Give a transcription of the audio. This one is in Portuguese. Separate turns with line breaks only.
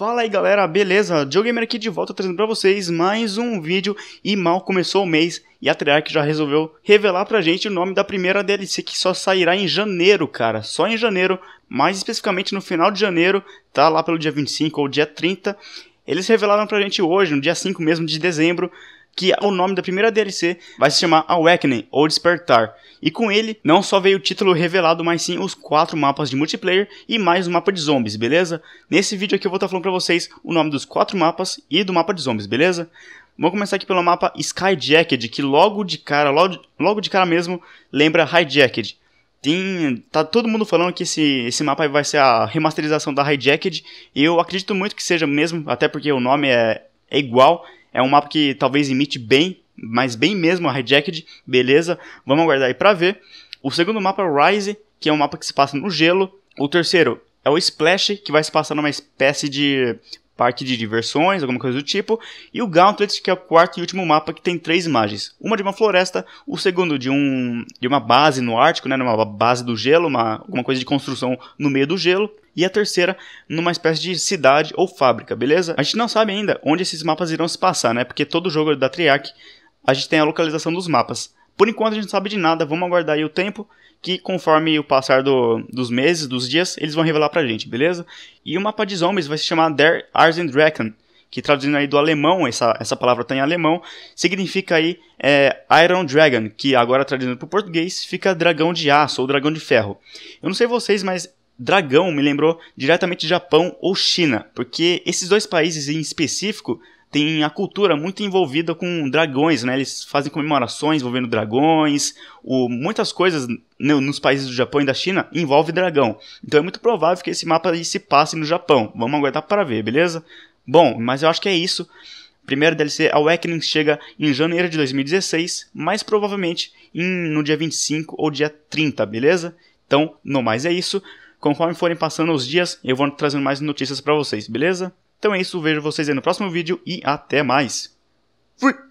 Fala aí galera, beleza? Jogamer aqui de volta trazendo pra vocês mais um vídeo e mal começou o mês e a Treyarch já resolveu revelar pra gente o nome da primeira DLC que só sairá em janeiro, cara, só em janeiro, mais especificamente no final de janeiro, tá lá pelo dia 25 ou dia 30 eles revelaram pra gente hoje, no dia 5 mesmo de dezembro, que o nome da primeira DLC vai se chamar Awakening ou Despertar. E com ele, não só veio o título revelado, mas sim os quatro mapas de multiplayer e mais um mapa de zombies, beleza? Nesse vídeo aqui eu vou estar tá falando pra vocês o nome dos quatro mapas e do mapa de zombies, beleza? Vamos começar aqui pelo mapa Skyjacked, que logo de cara, logo, logo de cara mesmo, lembra Hijacked. Tem, tá todo mundo falando que esse, esse mapa vai ser a remasterização da Hijacked, e eu acredito muito que seja mesmo, até porque o nome é, é igual, é um mapa que talvez imite bem, mas bem mesmo a Hijacked, beleza, vamos aguardar aí pra ver. O segundo mapa é o Rise, que é um mapa que se passa no gelo. O terceiro é o Splash, que vai se passar numa espécie de parte de diversões, alguma coisa do tipo, e o Gauntlet, que é o quarto e último mapa que tem três imagens. Uma de uma floresta, o segundo de, um, de uma base no Ártico, né, numa base do gelo, uma, alguma coisa de construção no meio do gelo, e a terceira numa espécie de cidade ou fábrica, beleza? A gente não sabe ainda onde esses mapas irão se passar, né? Porque todo jogo da Triarch a gente tem a localização dos mapas. Por enquanto a gente não sabe de nada, vamos aguardar aí o tempo que conforme o passar do, dos meses, dos dias, eles vão revelar pra gente, beleza? E o mapa de zombies vai se chamar Der Arzendrachen, que traduzindo aí do alemão, essa, essa palavra tá em alemão, significa aí é, Iron Dragon, que agora traduzindo pro português fica dragão de aço ou dragão de ferro. Eu não sei vocês, mas dragão me lembrou diretamente Japão ou China, porque esses dois países em específico tem a cultura muito envolvida com dragões, né? Eles fazem comemorações envolvendo dragões, o, muitas coisas no, nos países do Japão e da China envolve dragão. Então é muito provável que esse mapa se passe no Japão. Vamos aguardar para ver, beleza? Bom, mas eu acho que é isso. Primeiro DLC Awakening chega em janeiro de 2016, mais provavelmente em, no dia 25 ou dia 30, beleza? Então, no mais é isso. Conforme forem passando os dias, eu vou trazendo mais notícias para vocês, beleza? Então é isso, vejo vocês aí no próximo vídeo e até mais. Fui!